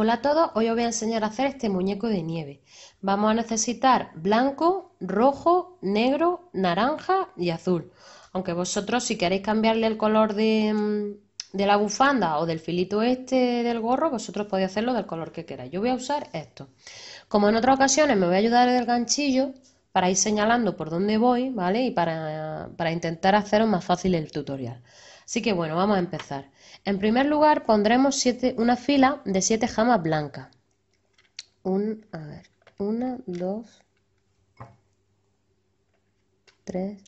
Hola a todos, hoy os voy a enseñar a hacer este muñeco de nieve. Vamos a necesitar blanco, rojo, negro, naranja y azul. Aunque vosotros si queréis cambiarle el color de, mm, la bufanda o del filito este del gorro, vosotros podéis hacerlo del color que queráis. Yo voy a usar esto. Como en otras ocasiones me voy a ayudar del ganchillo para ir señalando por dónde voy, ¿vale? Y para, para intentar haceros más fácil el tutorial. Así que bueno, vamos a empezar. En primer lugar pondremos una fila de 7 jamas blancas. 1, 2, 3,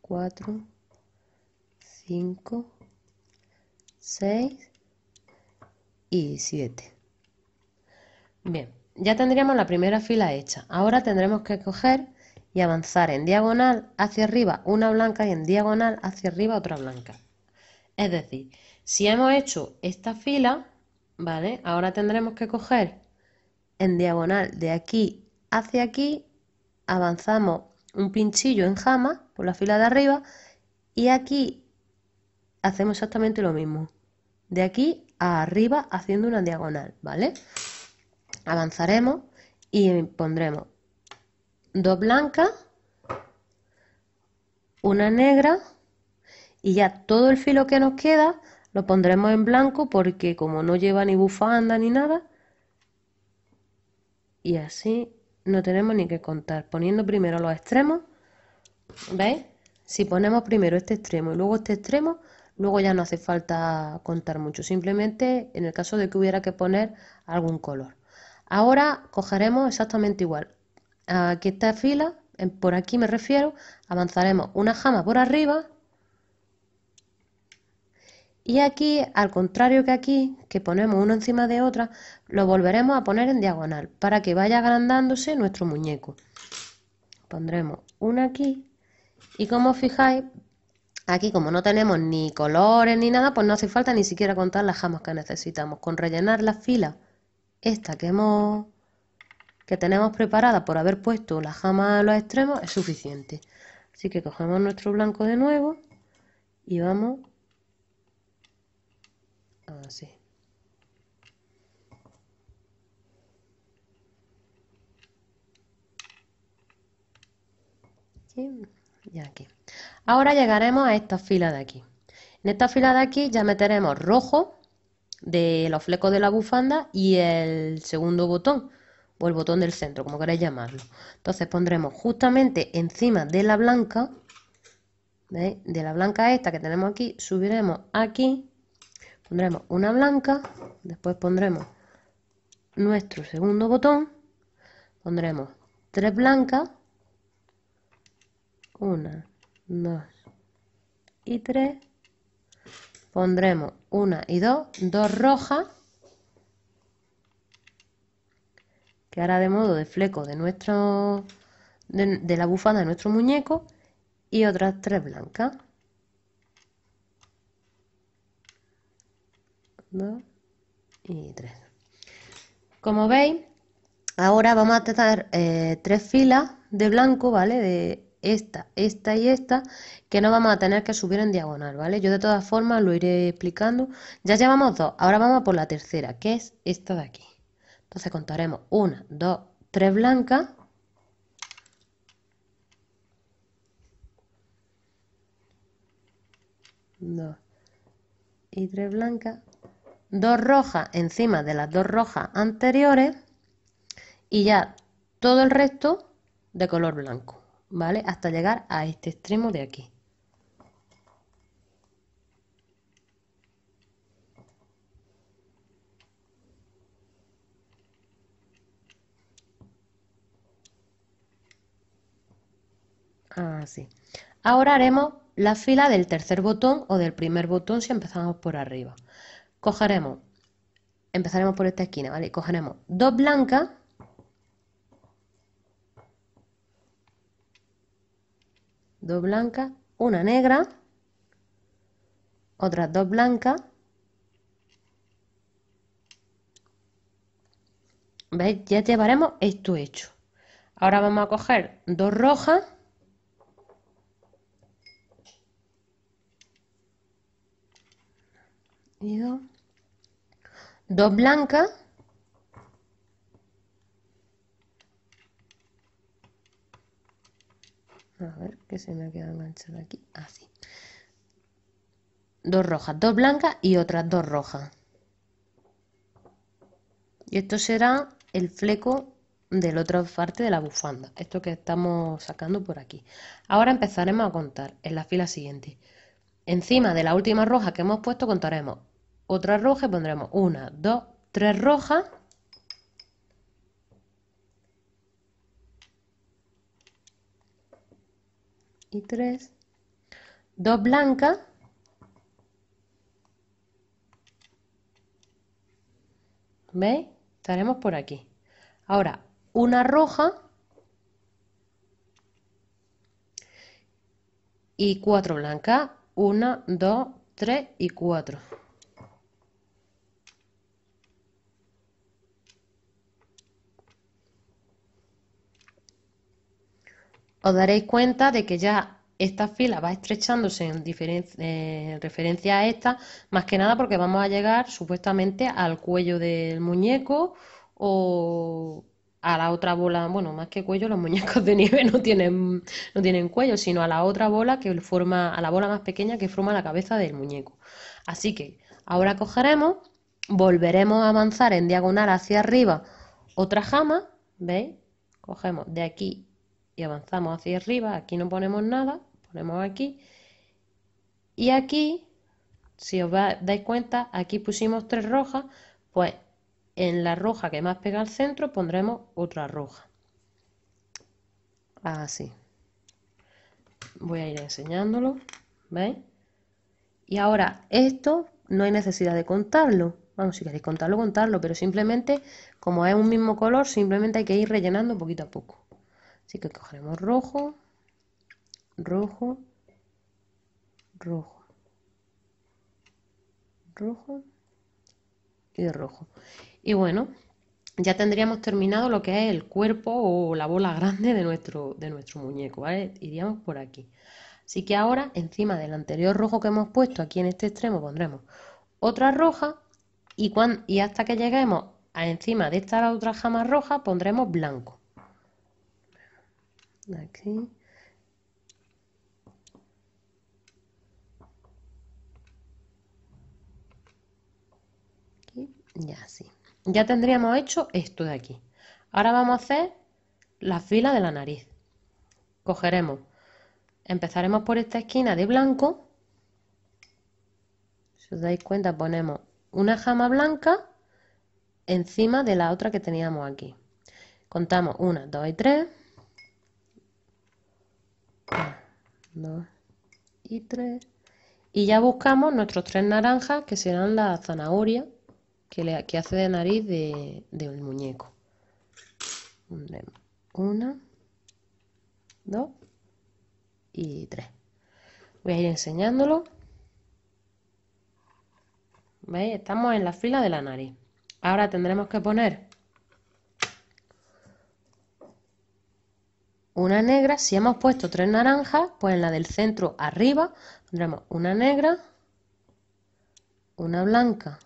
4, 5, 6 y 7. Bien, ya tendríamos la primera fila hecha. Ahora tendremos que coger y avanzar en diagonal hacia arriba una blanca y en diagonal hacia arriba otra blanca. Es decir, si hemos hecho esta fila, ¿vale? Ahora tendremos que coger en diagonal de aquí hacia aquí, avanzamos un pinchillo en jama por la fila de arriba y aquí hacemos exactamente lo mismo. De aquí a arriba haciendo una diagonal, ¿vale? Avanzaremos y pondremos dos blancas, una negra y ya todo el filo que nos queda lo pondremos en blanco porque como no lleva ni bufanda ni nada y así no tenemos ni que contar poniendo primero los extremos ¿veis? si ponemos primero este extremo y luego este extremo luego ya no hace falta contar mucho simplemente en el caso de que hubiera que poner algún color ahora cogeremos exactamente igual aquí esta fila por aquí me refiero avanzaremos una jama por arriba y aquí, al contrario que aquí, que ponemos uno encima de otra, lo volveremos a poner en diagonal para que vaya agrandándose nuestro muñeco. Pondremos una aquí y como fijáis, aquí como no tenemos ni colores ni nada, pues no hace falta ni siquiera contar las jamas que necesitamos. Con rellenar las filas, esta que hemos que tenemos preparada por haber puesto la jamas a los extremos es suficiente. Así que cogemos nuestro blanco de nuevo y vamos así ah, aquí ahora llegaremos a esta fila de aquí en esta fila de aquí ya meteremos rojo de los flecos de la bufanda y el segundo botón o el botón del centro, como queráis llamarlo. Entonces pondremos justamente encima de la blanca, de la blanca esta que tenemos aquí, subiremos aquí pondremos una blanca, después pondremos nuestro segundo botón, pondremos tres blancas, una, dos y tres, pondremos una y dos, dos rojas, que hará de modo de fleco de nuestro de, la bufanda de nuestro muñeco y otras tres blancas. 2 y 3. Como veis, ahora vamos a tener eh, tres filas de blanco, ¿vale? De esta, esta y esta, que no vamos a tener que subir en diagonal, ¿vale? Yo de todas formas lo iré explicando. Ya llevamos dos, ahora vamos por la tercera, que es esta de aquí. Entonces contaremos una, dos, tres blancas. Dos y tres blancas dos rojas encima de las dos rojas anteriores y ya todo el resto de color blanco, ¿vale? Hasta llegar a este extremo de aquí. Así. Ahora haremos la fila del tercer botón o del primer botón si empezamos por arriba cogeremos, empezaremos por esta esquina, ¿vale? Cogeremos dos blancas. Dos blancas, una negra, otras dos blancas. ¿Veis? Ya llevaremos esto hecho. Ahora vamos a coger dos rojas. Y dos dos blancas a ver se me aquí así ah, dos rojas dos blancas y otras dos rojas y esto será el fleco de la otra parte de la bufanda esto que estamos sacando por aquí ahora empezaremos a contar en la fila siguiente encima de la última roja que hemos puesto contaremos otra roja pondremos una, dos, tres rojas. Y tres. Dos blancas. ¿Veis? Estaremos por aquí. Ahora, una roja. Y cuatro blancas. Una, dos, tres y cuatro. os daréis cuenta de que ya esta fila va estrechándose en referencia a esta, más que nada porque vamos a llegar supuestamente al cuello del muñeco o a la otra bola, bueno, más que cuello, los muñecos de nieve no tienen, no tienen cuello, sino a la otra bola que forma, a la bola más pequeña que forma la cabeza del muñeco. Así que ahora cogeremos, volveremos a avanzar en diagonal hacia arriba otra jama, ¿veis? Cogemos de aquí y avanzamos hacia arriba, aquí no ponemos nada, ponemos aquí y aquí, si os dais cuenta, aquí pusimos tres rojas, pues en la roja que más pega al centro pondremos otra roja. Así. Voy a ir enseñándolo, ¿veis? Y ahora esto no hay necesidad de contarlo. Vamos, si queréis contarlo, contarlo, pero simplemente como es un mismo color, simplemente hay que ir rellenando poquito a poco. Así que cogeremos rojo, rojo, rojo, rojo y rojo. Y bueno, ya tendríamos terminado lo que es el cuerpo o la bola grande de nuestro, de nuestro muñeco, Iríamos por aquí. Así que ahora, encima del anterior rojo que hemos puesto aquí en este extremo, pondremos otra roja y, y hasta que lleguemos a encima de esta otra jama roja pondremos blanco aquí así ya tendríamos hecho esto de aquí ahora vamos a hacer la fila de la nariz cogeremos empezaremos por esta esquina de blanco si os dais cuenta ponemos una jama blanca encima de la otra que teníamos aquí contamos una, dos y tres 2 y 3. Y ya buscamos nuestros tres naranjas, que serán la zanahoria, que, le, que hace de nariz del de un muñeco. 1, 2 y 3, Voy a ir enseñándolo. ¿Veis? Estamos en la fila de la nariz. Ahora tendremos que poner una negra. Si hemos puesto tres naranjas, pues en la del centro arriba pondremos una negra, una blanca,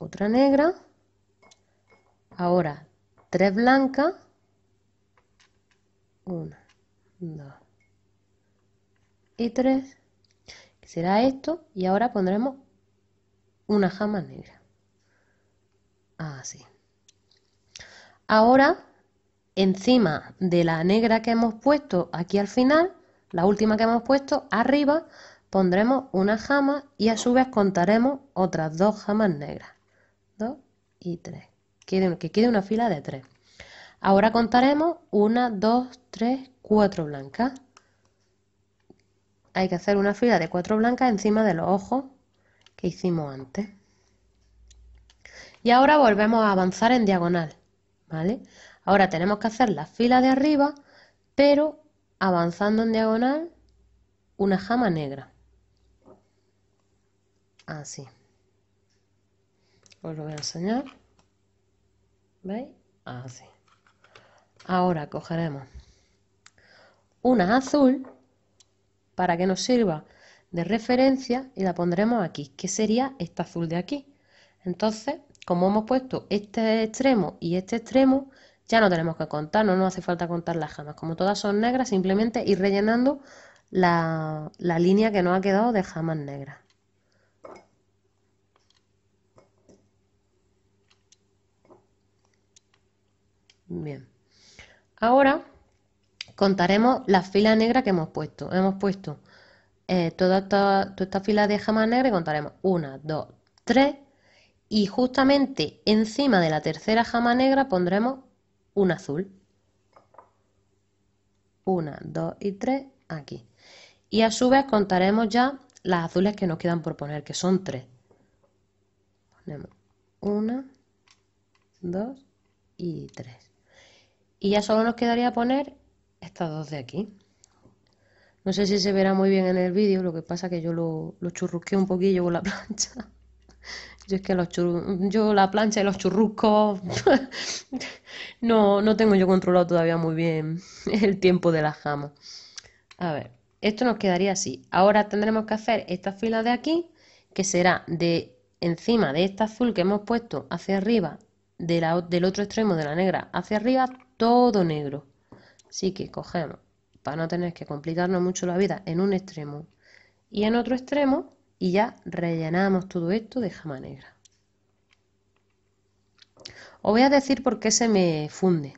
otra negra. Ahora tres blancas. Una, dos y tres. será esto. Y ahora pondremos una jama negra. Así. Ahora encima de la negra que hemos puesto aquí al final, la última que hemos puesto, arriba pondremos una jama y a su vez contaremos otras dos jamas negras. Dos y tres. que quede una fila de tres. Ahora contaremos una, dos, tres, cuatro blancas. Hay que hacer una fila de cuatro blancas encima de los ojos que hicimos antes. Y ahora volvemos a avanzar en diagonal, ¿vale? Ahora tenemos que hacer la fila de arriba, pero avanzando en diagonal una jama negra. Así. Os lo voy a enseñar. ¿Veis? Así. Ahora cogeremos una azul para que nos sirva de referencia y la pondremos aquí, que sería esta azul de aquí. Entonces, como hemos puesto este extremo y este extremo, ya no tenemos que contar, no nos hace falta contar las jamas. Como todas son negras, simplemente ir rellenando la, línea que nos ha quedado de jamas negras. Bien. Ahora contaremos la fila negra que hemos puesto. Hemos puesto eh, toda, esta, toda, fila de jamas negras y contaremos una 2, 3 y justamente encima de la tercera jama negra pondremos un azul. una dos y tres aquí. Y a su vez contaremos ya las azules que nos quedan por poner, que son tres Ponemos una dos y tres Y ya solo nos quedaría poner estas dos de aquí. No sé si se verá muy bien en el vídeo, lo que pasa que yo lo, lo churrusqué un poquillo con la plancha es que los yo la plancha y los churruscos no, no tengo yo controlado todavía muy bien el tiempo de la jama. A ver, esto nos quedaría así. Ahora tendremos que hacer esta fila de aquí, que será de encima de esta azul que hemos puesto hacia arriba, de del otro extremo de la negra hacia arriba, todo negro. Así que cogemos, para no tener que complicarnos mucho la vida, en un extremo y en otro extremo y ya rellenamos todo esto de jama negra. Os voy a decir por qué se me funde,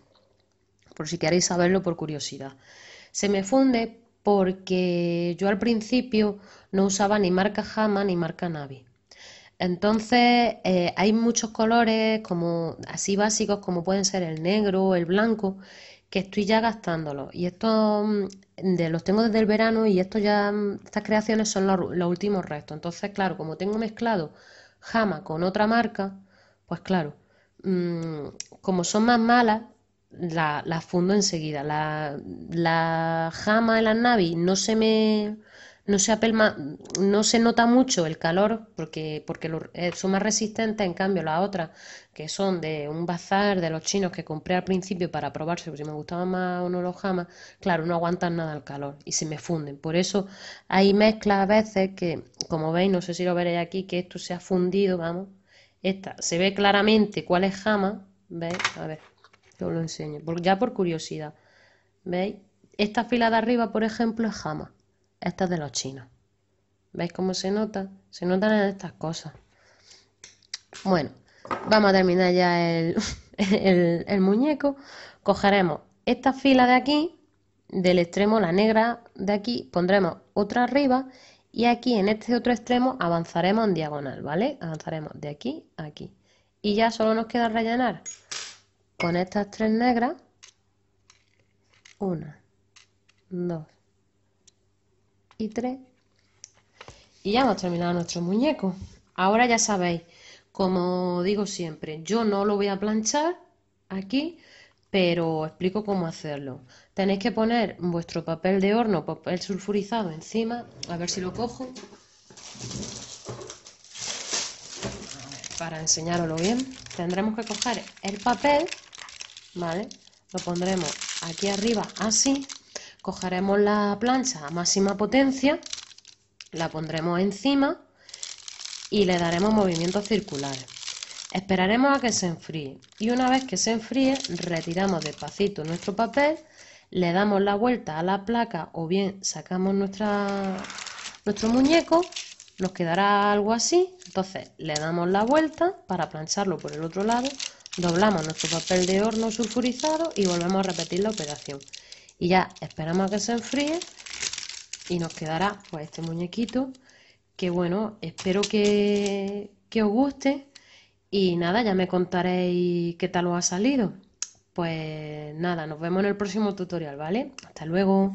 por si queréis saberlo por curiosidad. Se me funde porque yo al principio no usaba ni marca Jama ni marca Navi. Entonces eh, hay muchos colores como así básicos como pueden ser el negro, el blanco que estoy ya gastándolo. Y esto mm, de, los tengo desde el verano y esto ya, mm, estas creaciones son los, últimos restos. Entonces, claro, como tengo mezclado Jama con otra marca, pues claro, mm, como son más malas, las la fundo enseguida. La, la Jama en las Navi no se me no se, no se nota mucho el calor porque, eh, son más resistentes, en cambio las otras, que son de un bazar de los chinos que compré al principio para probarse, si me gustaba más o no los jamas, claro, no aguantan nada el calor y se me funden. Por eso hay mezclas a veces que, como veis, no sé si lo veréis aquí, que esto se ha fundido, vamos. Esta, se ve claramente cuál es jama, ¿veis? A ver, os lo enseño, ya por curiosidad, ¿veis? Esta fila de arriba, por ejemplo, es jama. Estas de los chinos. ¿Veis cómo se nota? Se notan en estas cosas. Bueno, vamos a terminar ya el, el muñeco. Cogeremos esta fila de aquí, del extremo, la negra de aquí, pondremos otra arriba y aquí en este otro extremo avanzaremos en diagonal, ¿vale? Avanzaremos de aquí a aquí. Y ya solo nos queda rellenar con estas tres negras. Una, dos y tres Y ya hemos terminado nuestro muñeco. Ahora ya sabéis, como digo siempre, yo no lo voy a planchar aquí, pero explico cómo hacerlo. Tenéis que poner vuestro papel de horno, papel sulfurizado encima, a ver si lo cojo, para enseñároslo bien. Tendremos que coger el papel, ¿vale? Lo pondremos aquí arriba así cogeremos la plancha a máxima potencia, la pondremos encima y le daremos movimientos circulares. Esperaremos a que se enfríe y una vez que se enfríe retiramos despacito nuestro papel, le damos la vuelta a la placa o bien sacamos nuestro muñeco, nos quedará algo así, entonces le damos la vuelta para plancharlo por el otro lado, doblamos nuestro papel de horno sulfurizado y volvemos a repetir la operación y ya esperamos a que se enfríe y nos quedará pues este muñequito que bueno, espero que, que os guste y nada, ya me contaréis qué tal os ha salido. Pues nada, nos vemos en el próximo tutorial, ¿vale? Hasta luego.